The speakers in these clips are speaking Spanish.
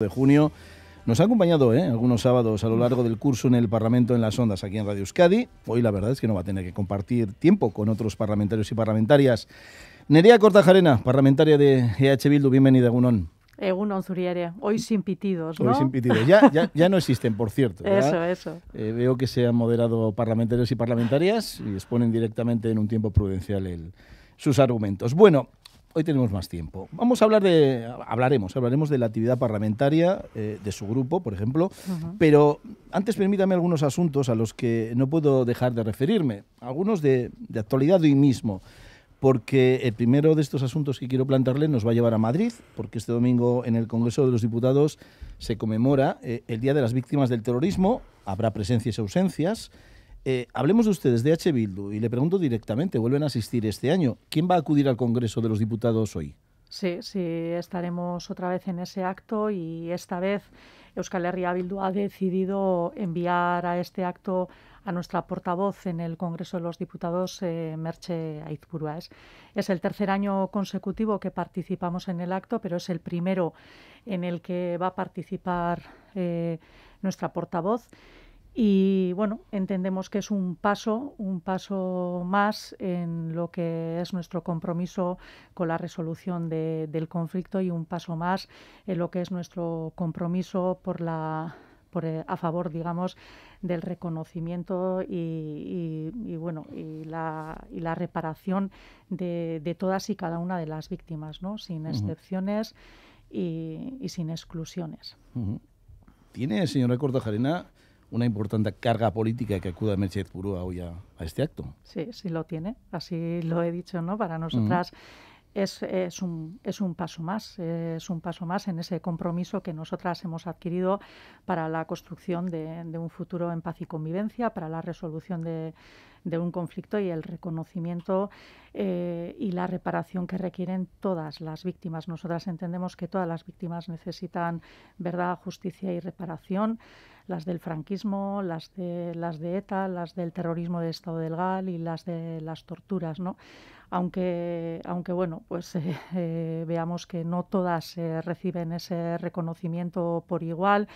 de junio. Nos ha acompañado ¿eh? algunos sábados a lo largo del curso en el Parlamento en las Ondas, aquí en Radio Euskadi. Hoy la verdad es que no va a tener que compartir tiempo con otros parlamentarios y parlamentarias. Nerea Cortajarena, parlamentaria de EH Bildu, bienvenida, Gunón. Egunon Zuriaria, hoy sin pitidos, ¿no? Hoy sin pitidos, ya, no existen, por cierto. Eso, eso. Eh, veo que se han moderado parlamentarios y parlamentarias y exponen directamente en un tiempo prudencial sus argumentos. Bueno, hoy tenemos más tiempo. Vamos a hablar de, hablaremos, hablaremos de la actividad parlamentaria eh, de su grupo, por ejemplo, pero antes permítame algunos asuntos a los que no puedo dejar de referirme, algunos de, actualidad hoy mismo porque el primero de estos asuntos que quiero plantearle nos va a llevar a Madrid, porque este domingo en el Congreso de los Diputados se conmemora eh, el Día de las Víctimas del Terrorismo, habrá presencias y ausencias, eh, hablemos de ustedes, de H. Bildu, y le pregunto directamente, vuelven a asistir este año. ¿Quién va a acudir al Congreso de los Diputados hoy? Sí, sí, estaremos otra vez en ese acto y esta vez Euskal Herria Bildu ha decidido enviar a este acto a nuestra portavoz en el Congreso de los Diputados, eh, Merche Aizpurua. Es, el tercer año consecutivo que participamos en el acto, pero es el primero en el que va a participar eh, nuestra portavoz. Y bueno, entendemos que es un paso, un paso más en lo que es nuestro compromiso con la resolución del conflicto y un paso más en lo que es nuestro compromiso por la por, eh, a favor, digamos, del reconocimiento y, bueno y la, y la reparación de, de, todas y cada una de las víctimas, ¿no? Sin excepciones y, sin exclusiones. Tiene, señora una importante carga política que acuda Mercedes Purúa hoy a, este acto. Sí, sí lo tiene, así lo he dicho, ¿no? Para nosotras. Es, un, es, un, paso más, es un paso más en ese compromiso que nosotras hemos adquirido para la construcción de un futuro en paz y convivencia, para la resolución de, de un conflicto y el reconocimiento eh, y la reparación que requieren todas las víctimas. Nosotras entendemos que todas las víctimas necesitan verdad, justicia y reparación, las del franquismo, las de, de ETA, las del terrorismo de Estado del GAL y las de las torturas, ¿no? Aunque, aunque bueno, pues eh, eh, veamos que no todas reciben ese reconocimiento por igual,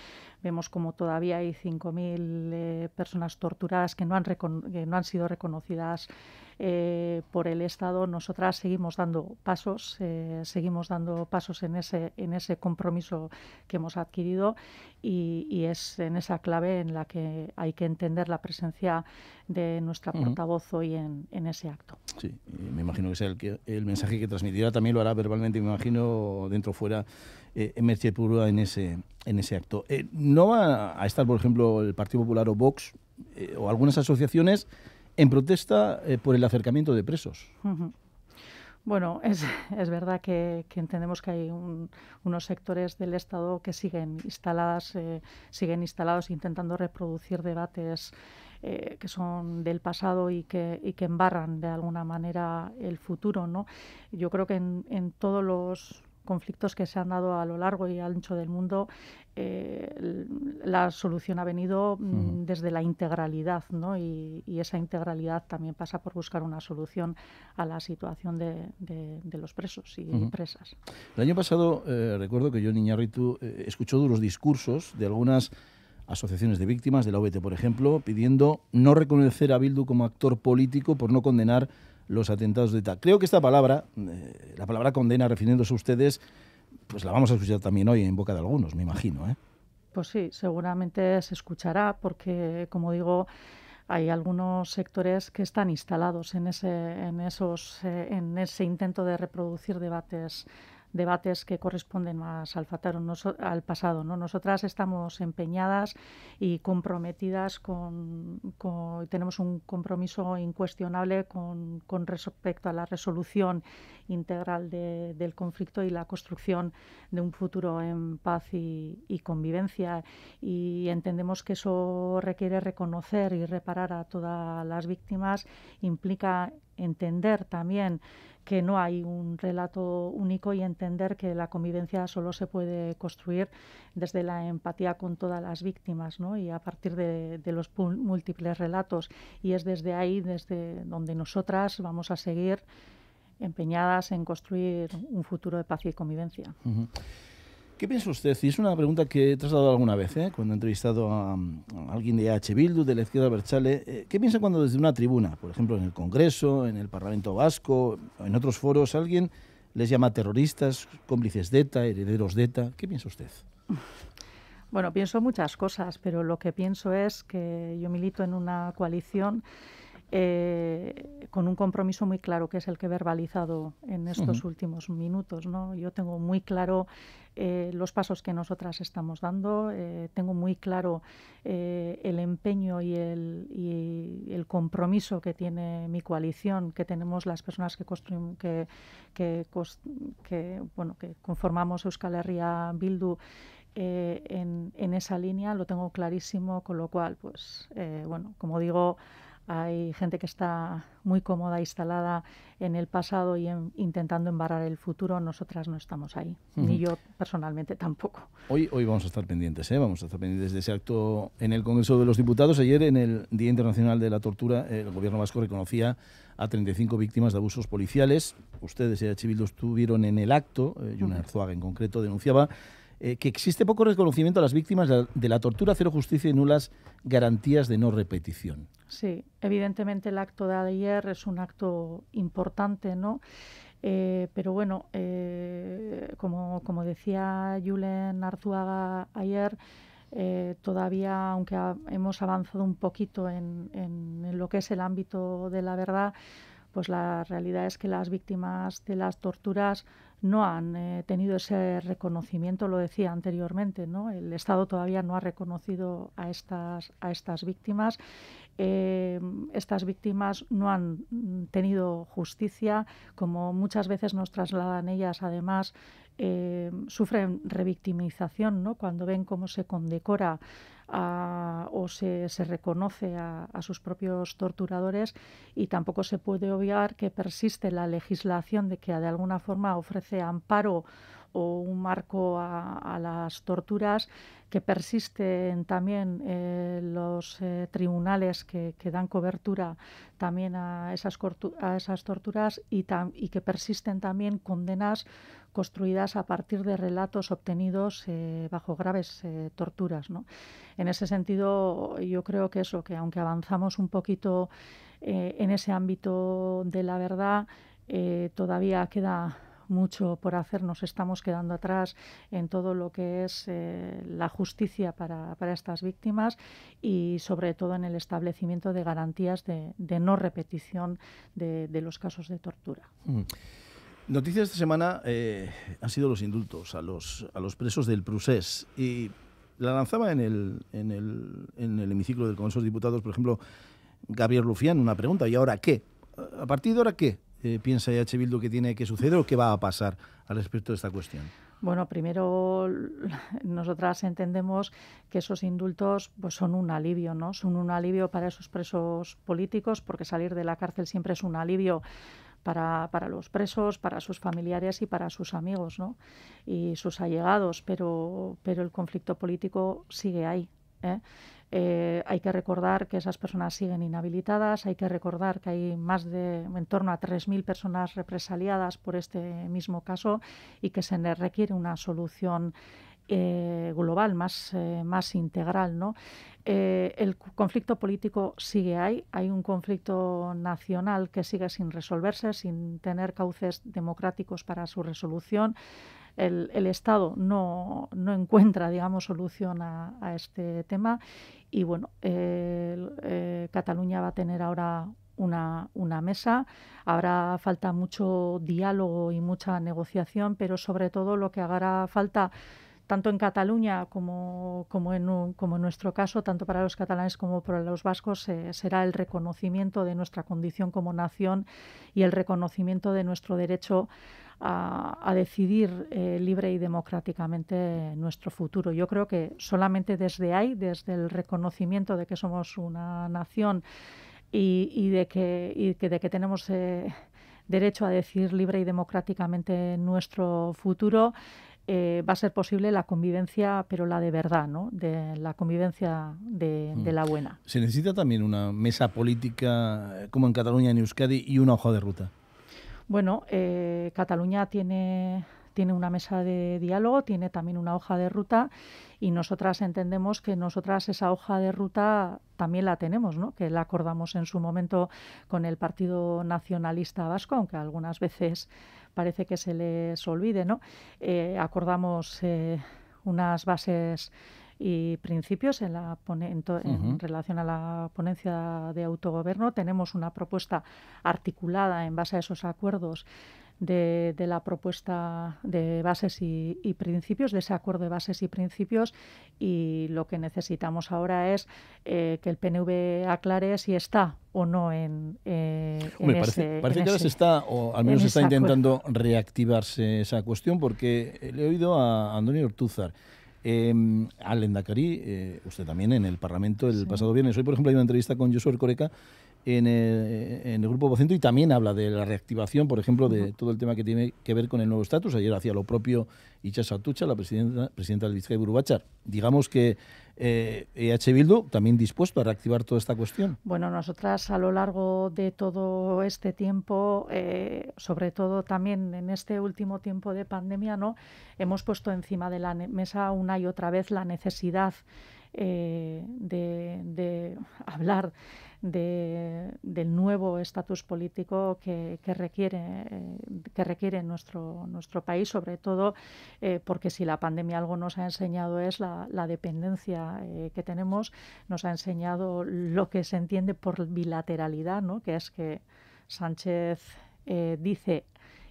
Vemos como todavía hay 5.000 eh, personas torturadas que no han, que no han sido reconocidas eh, por el Estado, nosotras seguimos dando pasos, eh, seguimos dando pasos en ese, en ese compromiso que hemos adquirido y, es en esa clave en la que hay que entender la presencia de nuestra portavoz hoy en, ese acto. Sí, me imagino que sea el, el mensaje que transmitirá, también lo hará verbalmente, me imagino, dentro o fuera, eh, en Merche Purua en ese, en ese acto. ¿No va a estar, por ejemplo, el Partido Popular o Vox o algunas asociaciones? en protesta eh, por el acercamiento de presos. Bueno, es, verdad que, entendemos que hay unos sectores del Estado que siguen instaladas, eh, siguen instalados intentando reproducir debates eh, que son del pasado y que, embarran de alguna manera el futuro, ¿no? Yo creo que en todos los, conflictos que se han dado a lo largo y ancho del mundo, eh, la solución ha venido mm, desde la integralidad, Y, esa integralidad también pasa por buscar una solución a la situación de, los presos y presas. El año pasado, eh, recuerdo que yo, Niñarritu, eh, escuchó duros discursos de algunas asociaciones de víctimas, de la OBT, por ejemplo, pidiendo no reconocer a Bildu como actor político por no condenar los atentados de tal Creo que esta palabra, eh, la palabra condena refiriéndose a ustedes, pues la vamos a escuchar también hoy en boca de algunos, me imagino. ¿eh? Pues sí, seguramente se escuchará porque, como digo, hay algunos sectores que están instalados en ese, en esos, eh, en ese intento de reproducir debates debates que corresponden más al, al pasado. ¿no? Nosotras estamos empeñadas y comprometidas con, con tenemos un compromiso incuestionable con, con respecto a la resolución integral del conflicto y la construcción de un futuro en paz y, convivencia. Y entendemos que eso requiere reconocer y reparar a todas las víctimas, implica entender también que no hay un relato único y entender que la convivencia solo se puede construir desde la empatía con todas las víctimas ¿no? y a partir de, de los múltiples relatos. Y es desde ahí, desde donde nosotras vamos a seguir empeñadas en construir un futuro de paz y convivencia. ¿Qué piensa usted? Y es una pregunta que he trasladado alguna vez, ¿eh? cuando he entrevistado a, alguien de H. Bildu, de la izquierda Berchale. Eh, ¿Qué piensa cuando desde una tribuna, por ejemplo en el Congreso, en el Parlamento Vasco, en otros foros, alguien les llama terroristas, cómplices de ETA, herederos de ETA? ¿Qué piensa usted? Bueno, pienso muchas cosas, pero lo que pienso es que yo milito en una coalición eh, con un compromiso muy claro, que es el que he verbalizado en estos últimos minutos. ¿no? Yo tengo muy claro eh, los pasos que nosotras estamos dando, eh, tengo muy claro el empeño y el, y el, compromiso que tiene mi coalición, que tenemos las personas que, que, que, que, bueno, que conformamos Euskal Herria Bildu. En, en, esa línea lo tengo clarísimo, con lo cual, pues, bueno, como digo, hay gente que está muy cómoda, instalada en el pasado y intentando embarrar el futuro. Nosotras no estamos ahí, ni yo personalmente tampoco. Hoy, hoy vamos a estar pendientes, ¿eh? vamos a estar pendientes de ese acto en el Congreso de los Diputados. Ayer, en el Día Internacional de la Tortura, el Gobierno vasco reconocía a 35 víctimas de abusos policiales. Ustedes, y Bildu estuvieron en el acto, eh, en concreto denunciaba eh, que existe poco reconocimiento a las víctimas de la tortura, cero justicia y nulas garantías de no repetición. Sí, evidentemente el acto de ayer es un acto importante, ¿no? Eh, pero bueno, eh, como, decía Julen Arzuaga ayer, todavía, aunque hemos avanzado un poquito en, lo que es el ámbito de la verdad, pues la realidad es que las víctimas de las torturas no han eh, tenido ese reconocimiento, lo decía anteriormente, ¿no? El Estado todavía no ha reconocido a estas, a estas víctimas. Eh, estas víctimas no han mm, tenido justicia, como muchas veces nos trasladan ellas, además eh, sufren revictimización, ¿no? Cuando ven cómo se condecora o se, reconoce a, sus propios torturadores y tampoco se puede obviar que persiste la legislación de que de alguna forma ofrece amparo o un marco a, las torturas, que persisten también eh, los eh, tribunales que, dan cobertura también a esas, a esas torturas y, y que persisten también condenas construidas a partir de relatos obtenidos eh, bajo graves eh, torturas. En ese sentido, yo creo que eso, que aunque avanzamos un poquito eh, en ese ámbito de la verdad, todavía queda mucho por hacer, nos estamos quedando atrás en todo lo que es la justicia para, estas víctimas y sobre todo en el establecimiento de garantías de, no repetición de, los casos de tortura. Mm. Noticias de esta semana eh, han sido los indultos a los, a los presos del Prusés. Y la lanzaba en el, en, el, hemiciclo del Congreso de Diputados, por ejemplo, Gabriel Rufián, una pregunta. ¿Y ahora qué? ¿A partir de ahora qué eh, piensa ya Bildu que tiene que suceder o qué va a pasar al respecto de esta cuestión? Bueno, primero nosotras entendemos que esos indultos pues, son un alivio, ¿no? Son un alivio para esos presos políticos, porque salir de la cárcel siempre es un alivio para, para los presos, para sus familiares y para sus amigos y sus allegados, pero, pero el conflicto político sigue ahí. ¿eh? Eh, hay que recordar que esas personas siguen inhabilitadas, hay que recordar que hay más de en torno a 3.000 personas represaliadas por este mismo caso y que se les requiere una solución eh, global, más, eh, más integral. ¿no? Eh, el conflicto político sigue ahí, hay un conflicto nacional que sigue sin resolverse, sin tener cauces democráticos para su resolución. El, Estado no, encuentra, digamos, solución a, este tema y, bueno, Cataluña va a tener ahora una, una, mesa. Habrá falta mucho diálogo y mucha negociación, pero sobre todo lo que hará falta tanto en Cataluña como, en, nuestro caso, tanto para los catalanes como para los vascos, eh, será el reconocimiento de nuestra condición como nación y el reconocimiento de nuestro derecho a, decidir eh, libre y democráticamente nuestro futuro. Yo creo que solamente desde ahí, desde el reconocimiento de que somos una nación y, de, que, de que tenemos eh, derecho a decidir libre y democráticamente nuestro futuro, eh, va a ser posible la convivencia, pero la de verdad, ¿no? De la convivencia de, mm. la buena. ¿Se necesita también una mesa política eh, como en Cataluña, en Euskadi, y una hoja de ruta? Bueno, eh, Cataluña tiene tiene una mesa de diálogo, tiene también una hoja de ruta y nosotras entendemos que nosotras esa hoja de ruta también la tenemos, ¿no? que la acordamos en su momento con el Partido Nacionalista Vasco, aunque algunas veces parece que se les olvide. ¿no? Eh, acordamos eh, unas bases y principios en, la en, en, relación a la ponencia de autogobierno. Tenemos una propuesta articulada en base a esos acuerdos de, la propuesta de bases y, principios, de ese acuerdo de bases y principios, y lo que necesitamos ahora es eh, que el PNV aclare si está o no en, eh, parece, que ahora se está, o al menos está intentando reactivarse esa cuestión, porque le he oído a Antonio Ortúzar. Em, eh, al usted también en el Parlamento el pasado viernes. Hoy, por ejemplo, hay una entrevista con Josué Coreca en el, grupo Vocento y también habla de la reactivación, por ejemplo, de todo el tema que tiene que ver con el nuevo estatus. Ayer hacía lo propio Icha Satucha, la presidenta, presidenta del de Burubachar. Digamos que eh, EH Bildu también dispuesto a reactivar toda esta cuestión. Bueno, nosotras a lo largo de todo este tiempo, eh, sobre todo también en este último tiempo de pandemia, ¿no? hemos puesto encima de la mesa una y otra vez la necesidad eh, de hablar de, del nuevo estatus político que, que requiere, eh, que requiere nuestro, nuestro país, sobre todo eh, porque si la pandemia algo nos ha enseñado es la, dependencia eh, que tenemos, nos ha enseñado lo que se entiende por bilateralidad, ¿no? que es que Sánchez dice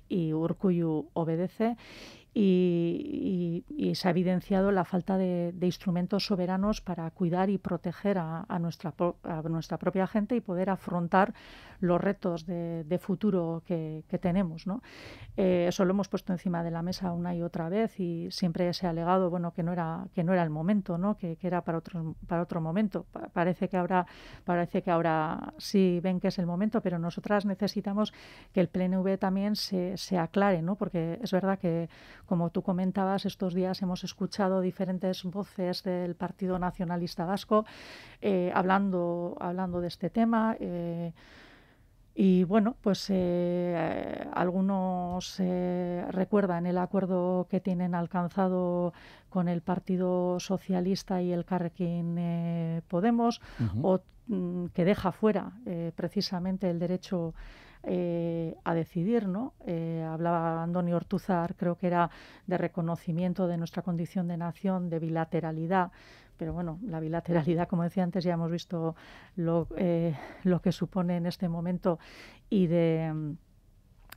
y Urcuyu obedece y, se ha evidenciado la falta de, instrumentos soberanos para cuidar y proteger a, nuestra, nuestra, propia gente y poder afrontar los retos de, futuro que, tenemos. ¿no? Eh, eso lo hemos puesto encima de la mesa una y otra vez y siempre se ha alegado bueno, que, no era, que no era el momento, ¿no? que, era para otro, para otro momento. parece, que ahora, parece que ahora sí ven que es el momento, pero nosotras necesitamos que el PNV también se, se aclare, ¿no? porque es verdad que como tú comentabas, estos días hemos escuchado diferentes voces del Partido Nacionalista Vasco eh, hablando, hablando de este tema. Eh, y bueno, pues eh, algunos recuerdan el acuerdo que tienen alcanzado con el Partido Socialista y el Carrequín Podemos, o mm, que deja fuera precisamente el derecho eh, a decidir, ¿no? Eh, hablaba Antonio Ortuzar, creo que era de reconocimiento de nuestra condición de nación, de bilateralidad, pero bueno, la bilateralidad, como decía antes, ya hemos visto lo, eh, lo que supone en este momento y de,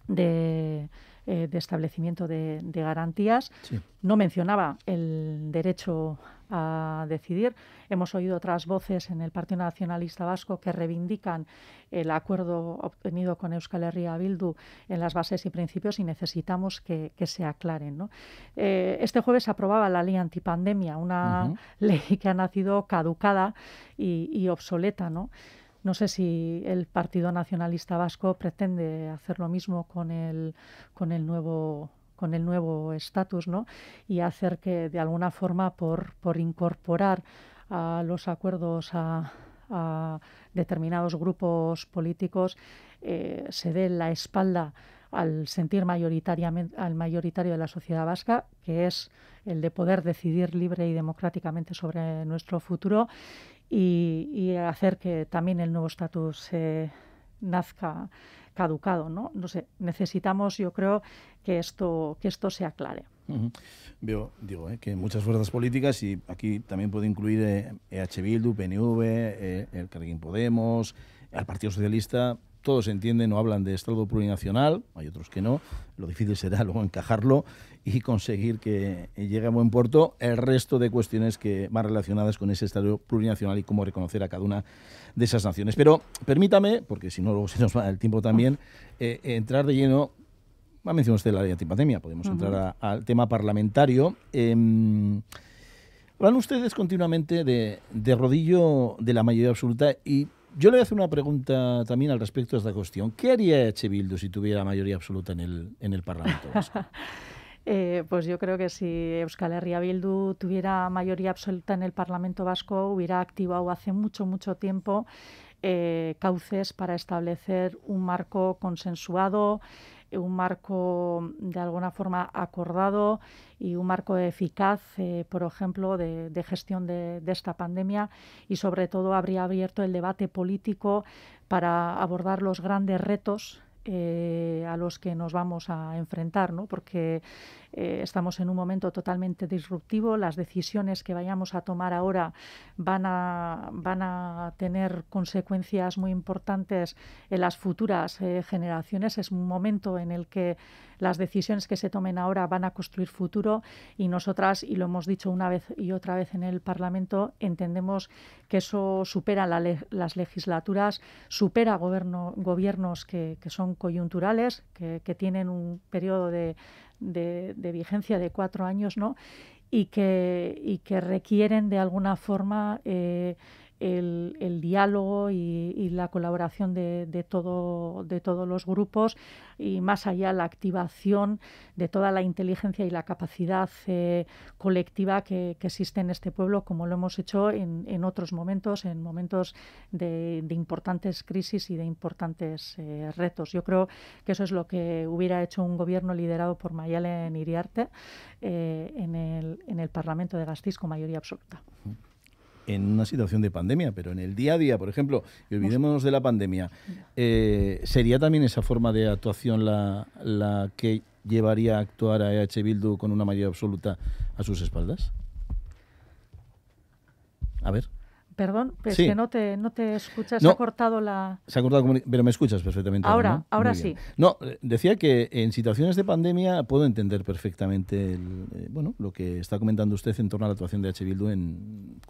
de eh, de establecimiento de, garantías. No mencionaba el derecho a decidir. Hemos oído otras voces en el Partido Nacionalista Vasco que reivindican el acuerdo obtenido con Euskal Herria Bildu en las bases y principios y necesitamos que, se aclaren. Eh, este jueves se aprobaba la ley antipandemia, una ley que ha nacido caducada y, y obsoleta. ¿no? No sé si el Partido Nacionalista Vasco pretende hacer lo mismo con el, con el nuevo con el nuevo estatus, ¿no? Y hacer que de alguna forma por, por incorporar a los acuerdos a, determinados grupos políticos eh, se dé la espalda al sentir mayoritariamente al mayoritario de la sociedad vasca, que es el de poder decidir libre y democráticamente sobre nuestro futuro y, hacer que también el nuevo estatus eh, nazca caducado, ¿no? No sé, necesitamos, yo creo, que esto, que esto se aclare. Veo, digo, eh, que muchas fuerzas políticas, y aquí también puede incluir eh, e Bildu, PNV, eh, el Carguín Podemos, el Partido Socialista, todos entienden o hablan de Estado plurinacional, hay otros que no, lo difícil será luego encajarlo y conseguir que llegue a buen puerto el resto de cuestiones que más relacionadas con ese Estado plurinacional y cómo reconocer a cada una de esas naciones. Pero permítame, porque si no luego se nos va el tiempo también, eh, entrar de lleno ha mencionado usted la ley antipandemia, podemos entrar al tema parlamentario. Em, hablan ustedes continuamente de, rodillo de la mayoría absoluta y yo le voy a hacer una pregunta también al respecto de esta cuestión. ¿Qué haría Bildu si tuviera mayoría absoluta en el, en el Parlamento Vasco? Eh, pues yo creo que si Euskal Herria Bildu tuviera mayoría absoluta en el Parlamento Vasco, hubiera activado hace mucho, mucho tiempo eh, cauces para establecer un marco consensuado, eh, un marco mm, de alguna forma acordado y un marco eficaz, eh, por ejemplo, de, gestión de, esta pandemia y sobre todo habría abierto el debate político para abordar los grandes retos eh, a los que nos vamos a enfrentar, ¿no? porque eh, estamos en un momento totalmente disruptivo, las decisiones que vayamos a tomar ahora van a, van a tener consecuencias muy importantes en las futuras eh, generaciones, es un momento en el que las decisiones que se tomen ahora van a construir futuro y nosotras, y lo hemos dicho una vez y otra vez en el Parlamento, entendemos que eso supera las legislaturas, supera gobiernos que, son coyunturales, que, tienen un periodo de, vigencia de cuatro años, ¿no? Y que, que requieren de alguna forma. Eh, el, diálogo y, la colaboración de, todos los grupos y más allá la activación de toda la inteligencia y la capacidad eh, colectiva que, existe en este pueblo, como lo hemos hecho en, otros momentos, en momentos de, importantes crisis y de importantes eh, retos. Yo creo que eso es lo que hubiera hecho un gobierno liderado por Mayalen Iriarte eh, en, el, en el Parlamento de Gastis con mayoría absoluta en una situación de pandemia, pero en el día a día, por ejemplo, y olvidémonos de la pandemia, eh, ¿sería también esa forma de actuación la, que llevaría a actuar a EH Bildu con una mayoría absoluta a sus espaldas? A ver. Perdón, pero que no te, no te escuchas, se ha cortado la... Se ha cortado, pero me escuchas perfectamente. Ahora, ahora sí. No, eh, decía que en situaciones de pandemia puedo entender perfectamente eh, bueno, lo que está comentando usted en torno a la actuación de e H. Bildu en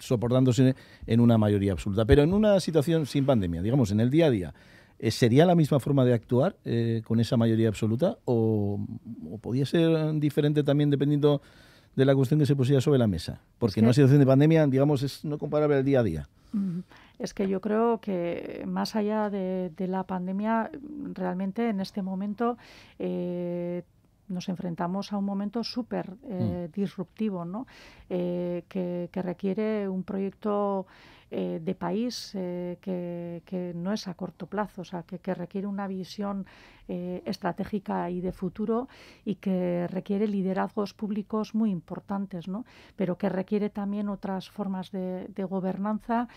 soportándose en una mayoría absoluta. Pero en una situación sin pandemia, digamos, en el día a día, eh, ¿sería la misma forma de actuar eh, con esa mayoría absoluta o, podía ser diferente también dependiendo de la cuestión que se pusiera sobre la mesa? Porque en una situación de pandemia, digamos, es no comparable al día a día. Es que yo creo que más allá de, la pandemia, realmente en este momento eh, nos enfrentamos a un momento súper eh, mm. disruptivo, ¿no? Eh, que, requiere un proyecto eh, de país que, no es a corto plazo, o sea, que, requiere una visión estratégica y de futuro y que requiere liderazgos públicos muy importantes, pero que requiere también otras formas de, de gobernanza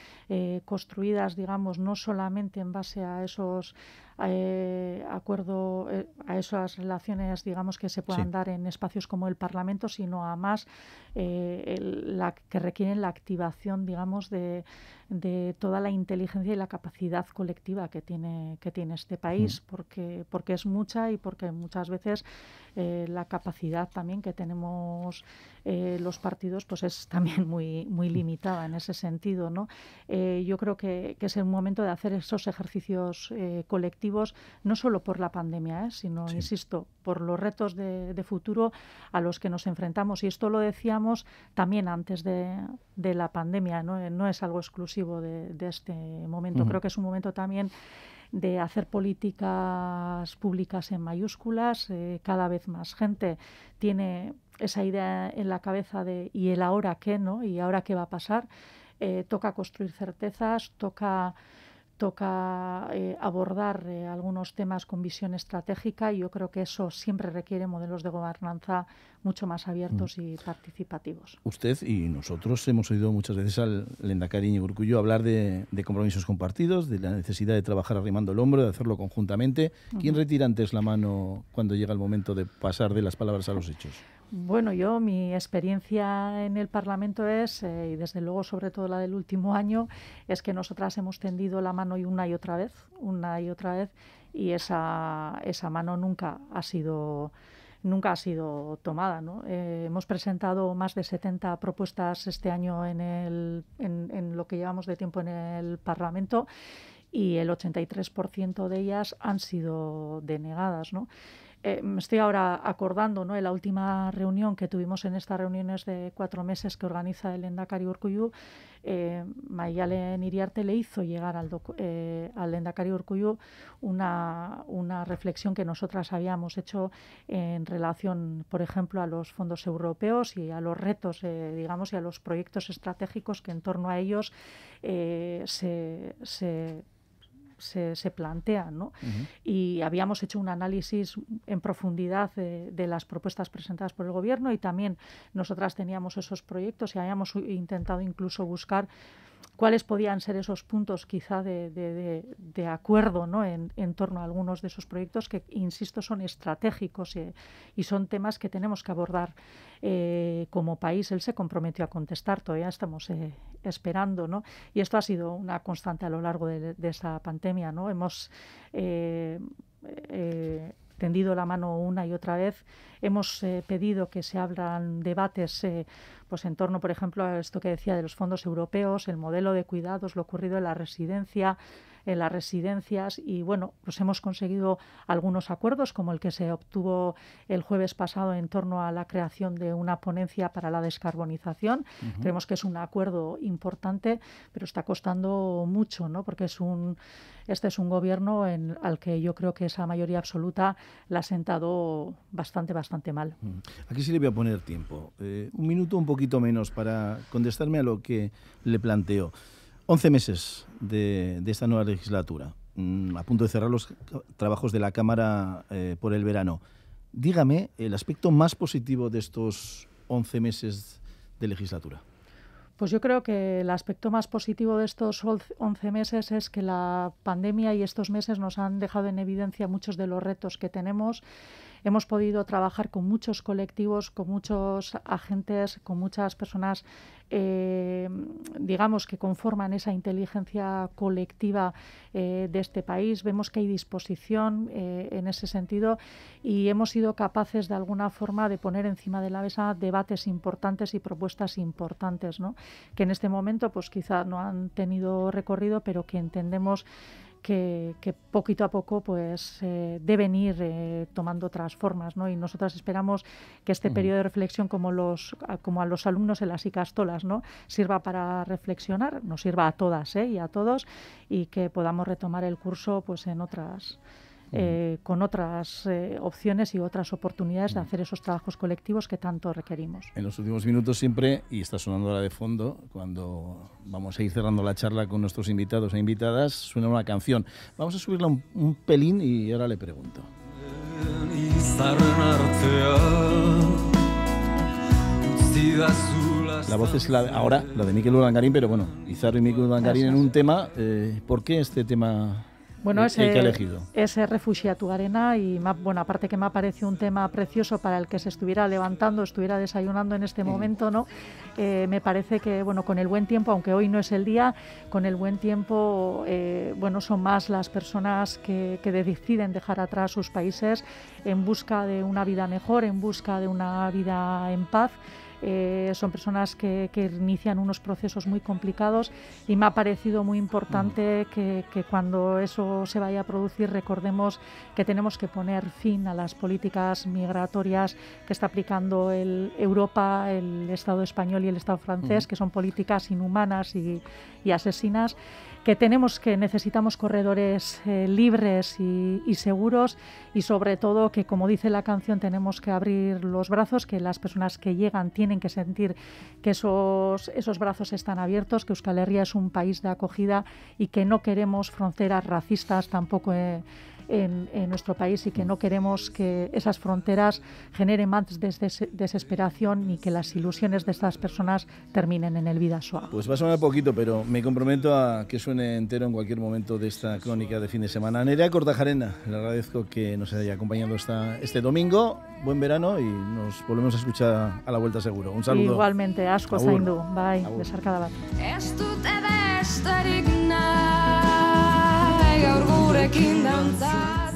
construidas, digamos, no solamente en base a esos eh, acuerdo, eh, a esas relaciones, digamos, que se puedan dar en espacios como el Parlamento, sino a más eh, la que requieren la activación, digamos, de, de toda la inteligencia y la capacidad colectiva que tiene, que tiene este país, porque, porque es mucha y porque muchas veces eh, la capacidad también que tenemos eh, los partidos pues es también muy, muy limitada en ese sentido. ¿no? Eh, yo creo que, es el momento de hacer esos ejercicios colectivos, no solo por la pandemia, sino, insisto, por los retos de, futuro a los que nos enfrentamos. Y esto lo decíamos también antes de, la pandemia, no es algo exclusivo de, este momento. Creo que es un momento también de hacer políticas públicas en mayúsculas. Eh, cada vez más gente tiene esa idea en la cabeza de y el ahora qué, ¿no? Y ahora qué va a pasar. Eh, toca construir certezas, toca toca eh, abordar eh, algunos temas con visión estratégica y yo creo que eso siempre requiere modelos de gobernanza mucho más abiertos mm. y participativos. Usted y nosotros hemos oído muchas veces al Lenda y Gurcullo hablar de, compromisos compartidos, de la necesidad de trabajar arrimando el hombro, de hacerlo conjuntamente. ¿Quién retira antes la mano cuando llega el momento de pasar de las palabras a los hechos? Bueno, yo mi experiencia en el Parlamento es, eh, y desde luego sobre todo la del último año, es que nosotras hemos tendido la mano y una y otra vez, una y otra vez, y esa, esa mano nunca ha sido nunca ha sido tomada. ¿no? Eh, hemos presentado más de 70 propuestas este año en, el, en, en lo que llevamos de tiempo en el Parlamento y el 83% de ellas han sido denegadas. ¿no? Eh, estoy ahora acordando, ¿no? En la última reunión que tuvimos en estas reuniones de cuatro meses que organiza el Endacari Urcuyu, eh, Mayalen Iriarte le hizo llegar al, eh, Endacari una, reflexión que nosotras habíamos hecho en relación, por ejemplo, a los fondos europeos y a los retos, eh, digamos, y a los proyectos estratégicos que en torno a ellos eh, se, se se, se plantean. ¿no? Y habíamos hecho un análisis en profundidad de, las propuestas presentadas por el Gobierno y también nosotras teníamos esos proyectos y habíamos intentado incluso buscar cuáles podían ser esos puntos quizá de, acuerdo ¿no? en, torno a algunos de esos proyectos que, insisto, son estratégicos eh, y, son temas que tenemos que abordar eh, como país. Él se comprometió a contestar, todavía estamos eh, esperando. ¿no? Y esto ha sido una constante a lo largo de, de esta pandemia. ¿no? Hemos tendido la mano una y otra vez. Hemos eh, pedido que se abran debates eh, pues en torno, por ejemplo, a esto que decía de los fondos europeos, el modelo de cuidados, lo ocurrido en la residencia, en eh, las residencias y bueno, pues hemos conseguido algunos acuerdos como el que se obtuvo el jueves pasado en torno a la creación de una ponencia para la descarbonización. Creemos que es un acuerdo importante, pero está costando mucho, ¿no? Porque es un este es un gobierno en, al que yo creo que esa mayoría absoluta la ha sentado bastante bastante mal. Aquí sí le voy a poner tiempo, eh, un minuto un poquito menos para contestarme a lo que le planteo. 11 meses de, de, esta nueva legislatura, mm, a punto de cerrar los trabajos de la Cámara eh, por el verano. Dígame el aspecto más positivo de estos 11 meses de legislatura. Pues yo creo que el aspecto más positivo de estos 11 meses es que la pandemia y estos meses nos han dejado en evidencia muchos de los retos que tenemos hemos podido trabajar con muchos colectivos, con muchos agentes, con muchas personas, eh, digamos, que conforman esa inteligencia colectiva eh, de este país. Vemos que hay disposición eh, en ese sentido y hemos sido capaces de alguna forma de poner encima de la mesa debates importantes y propuestas importantes, que en este momento pues quizá no han tenido recorrido, pero que entendemos que, poquito a poco pues eh, deben ir eh, tomando otras formas. Y nosotras esperamos que este periodo de reflexión, como, los, como a los alumnos en las icastolas, ¿no? sirva para reflexionar, nos sirva a todas ¿eh? y a todos, y que podamos retomar el curso pues, en otras eh, con otras eh, opciones y otras oportunidades de hacer esos trabajos colectivos que tanto requerimos. En los últimos minutos siempre, y está sonando ahora de fondo, cuando vamos a ir cerrando la charla con nuestros invitados e invitadas, suena una canción. Vamos a subirla un, pelín y ahora le pregunto. La voz es la, ahora la de Miquel Ulangarín, pero bueno, Izarro y Miquel Ulangarín en un tema. Eh, ¿Por qué este tema bueno, ese, el que ha y bueno, aparte que me ha parecido un tema precioso para el que se estuviera levantando, estuviera desayunando en este momento, ¿no? Eh, me parece que, bueno, con el buen tiempo, aunque hoy no es el día, con el buen tiempo, eh, bueno, son más las personas que deciden dejar atrás sus países en busca de una vida mejor, en busca de una vida en paz. Eh, son personas que, inician unos procesos muy complicados y me ha parecido muy importante mm. que, cuando eso se vaya a producir recordemos que tenemos que poner fin a las políticas migratorias que está aplicando Europa, el Estado español y el Estado francés, que son políticas inhumanas y asesinas que tenemos que necesitamos corredores eh, libres y, seguros y sobre todo que como dice la canción tenemos que abrir los brazos que las personas que llegan tienen que sentir que esos esos brazos están abiertos que Euskal Herria es un país de acogida y que no queremos fronteras racistas tampoco eh, en, nuestro país y que no queremos que esas fronteras generen más desesperación ni que las ilusiones de estas personas terminen en el vida suave. Pues va a sonar poquito, pero me comprometo a que suene entero en cualquier momento de esta crónica de fin de semana. Nerea Cortajarena, le agradezco que nos haya acompañado esta, este domingo. Buen verano y nos volvemos a escuchar a la vuelta seguro. Un saludo. Igualmente, asco, Zaindu. Bye, besar cada vez. gurekin dantzatu